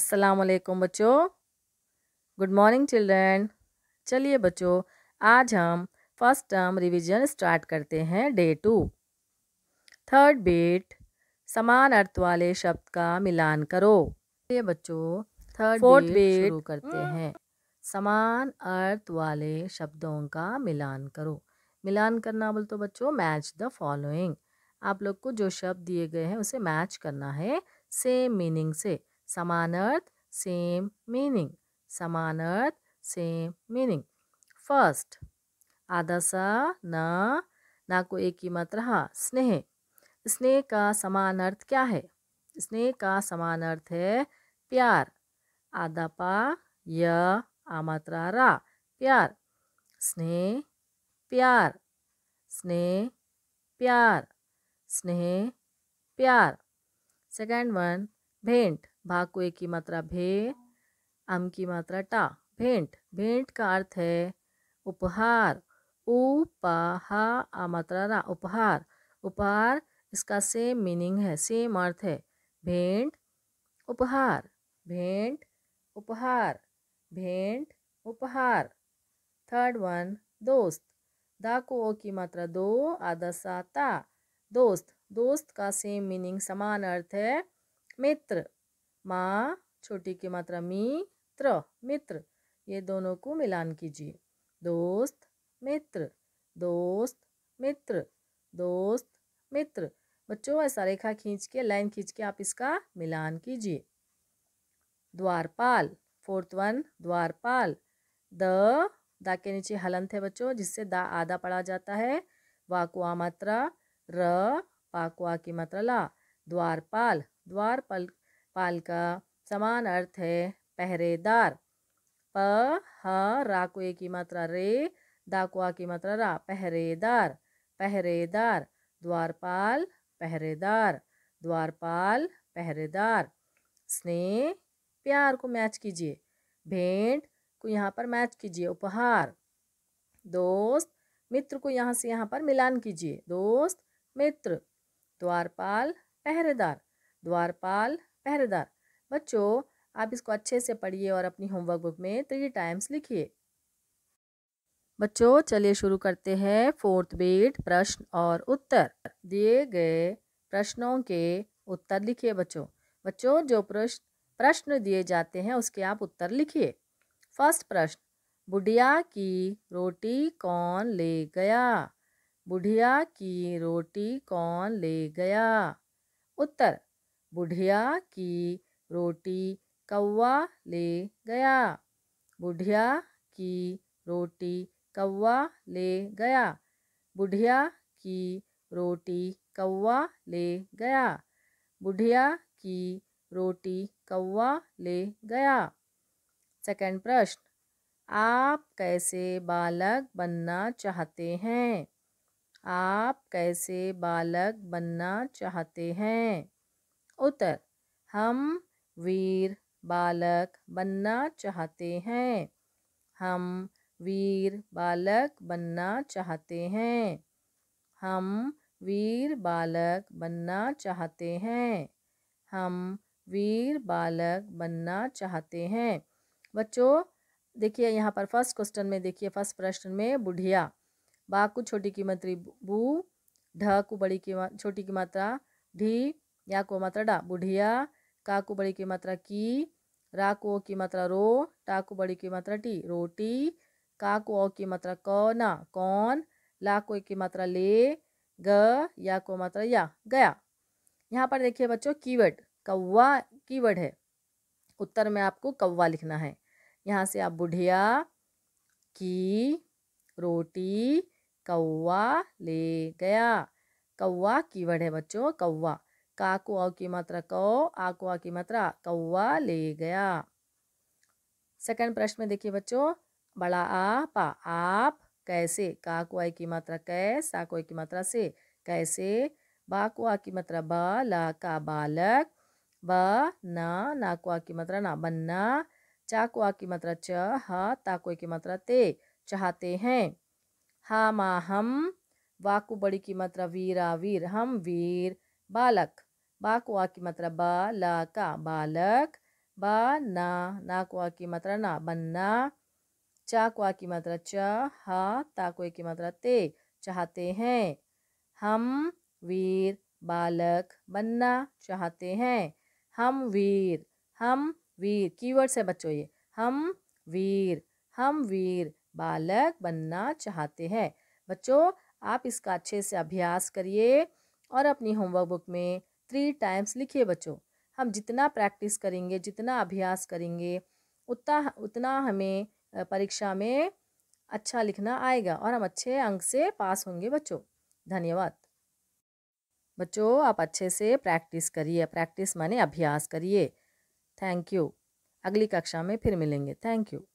अस्सलाम वालेकुम बच्चों गुड मॉर्निंग चिल्ड्रेन चलिए बच्चों आज हम फर्स्ट टर्म रिवीजन स्टार्ट करते हैं डे टू थर्ड बीट समान अर्थ वाले शब्द का मिलान करो ये बच्चों थर्ड फोर्थ बीट शुरू करते हम्म। हैं समान अर्थ वाले शब्दों का मिलान करो मिलान करना बोल तो बच्चों मैच द फॉलोइंग आप लोग को जो शब्द दिए गए हैं उसे मैच करना है सेम मीनिंग से समान अर्थ सेम मीनिंग समान अर्थ सेम मीनिंग फर्स्ट आधा सा ना ना को एक ही मत रहा स्नेह स्नेह का समान अर्थ क्या है स्नेह का समान अर्थ है प्यार आधा पा य आमात्रा रा प्यार स्नेह प्यार स्नेह प्यार स्नेह प्यार सेकेंड वन भेंट भाकुए की मात्रा भे अम की मात्रा टा भेंट भेंट का अर्थ है उपहार उपहा आ मात्रा रा उपहार उपहार इसका सेम मीनिंग है सेम अर्थ है भेंट उपहार भेंट उपहार भेंट उपहार थर्ड वन दोस्त दा को ओ की मात्रा दो आधा ता दोस्त दोस्त का सेम मीनिंग समान अर्थ है मित्र माँ छोटी की मात्रा मी त्र मित्र ये दोनों को मिलान कीजिए दोस्त मित्र दोस्त मित्र दोस्त मित्र बच्चों ऐसा रेखा खींच के लाइन खींच के आप इसका मिलान कीजिए द्वारपाल फोर्थ वन द्वारपाल द दा के नीचे हलंत है बच्चों जिससे दा आधा पढ़ा जाता है वाकुआ मात्रा र पाकुआ की मात्रा ला द्वारपाल द्वारपाल पाल का समान अर्थ है पहरेदार प ह राकुए की मात्रा रे दाकुआ की मात्रा रा पहरेदार पहरेदार द्वारपाल पहरेदार द्वारपाल पहरेदार स्नेह प्यार को मैच कीजिए भेंट को यहाँ पर मैच कीजिए उपहार दोस्त मित्र को यहाँ से यहाँ पर मिलान कीजिए दोस्त मित्र द्वारपाल पहरेदार द्वारपाल पहरेदार बच्चों आप इसको अच्छे से पढ़िए और अपनी होमवर्क बुक में थ्री टाइम्स लिखिए बच्चों चलिए शुरू करते हैं फोर्थ बेट प्रश्न और उत्तर दिए गए प्रश्नों के उत्तर लिखिए बच्चों बच्चों जो प्रश्न प्रश्न दिए जाते हैं उसके आप उत्तर लिखिए फर्स्ट प्रश्न बुढ़िया की रोटी कौन ले गया बुढ़िया की रोटी कौन ले गया उत्तर बुढ़िया की रोटी कौवा ले गया बुढ़िया की रोटी कौवा ले गया बुढ़िया की रोटी कौवा ले गया बुढ़िया की रोटी कौवा ले गया सेकंड प्रश्न आप कैसे बालक बनना चाहते हैं आप कैसे बालक बनना चाहते हैं उत्तर हम वीर बालक बनना चाहते हैं हम वीर बालक बनना चाहते हैं हम वीर बालक बनना चाहते हैं हम वीर बालक बनना चाहते हैं बच्चों देखिए यहाँ पर फर्स्ट क्वेश्चन में देखिए फर्स्ट प्रश्न में बुढ़िया बाकू छोटी की मात्रा बू ढ को बड़ी की छोटी की मात्रा ढी या को मात्रा डा बुढ़िया का को बड़ी की मात्रा की रा को की मात्रा रो टा को बड़ी की मात्रा टी रोटी का को औ की मात्रा क ना कौन ला को की मात्रा ले ग या को मात्रा या गया यहाँ पर देखिए बच्चों कीवर्ड कौवा कीवर्ड है उत्तर में आपको कौवा लिखना है यहाँ से आप बुढ़िया की रोटी कौवा ले गया कौवा कीवर्ड है बच्चों कौवा काकुआ की मात्रा कौ आकुआ की मात्रा कौआ ले गया सेकंड प्रश्न में देखिए बच्चों बड़ा आप आप कैसे काकुआ की मात्रा कैस साकुआ की मात्रा से कैसे बाकुआ की मात्रा ब ला का बालक ब ना नाकुआ की मात्रा ना बन्ना चाकुआ की मात्रा च हा ताकुआ की मात्रा ते चाहते हैं हा मा हम वाकु बड़ी की मात्रा वीरा वीर हम वीर बालक बा को आ की मात्रा बा ला का बालक बा ना ना को आ की मात्रा ना बन्ना चा को आ की मात्रा चा हा ता को की मात्रा ते चाहते हैं हम वीर बालक बनना चाहते हैं हम वीर हम वीर कीवर्ड्स है बच्चों ये हम वीर हम वीर बालक बनना चाहते हैं बच्चों आप इसका अच्छे से अभ्यास करिए और अपनी होमवर्क बुक में थ्री टाइम्स लिखिए बच्चों हम जितना प्रैक्टिस करेंगे जितना अभ्यास करेंगे उतना उतना हमें परीक्षा में अच्छा लिखना आएगा और हम अच्छे अंक से पास होंगे बच्चों धन्यवाद बच्चों आप अच्छे से प्रैक्टिस करिए प्रैक्टिस माने अभ्यास करिए थैंक यू अगली कक्षा में फिर मिलेंगे थैंक यू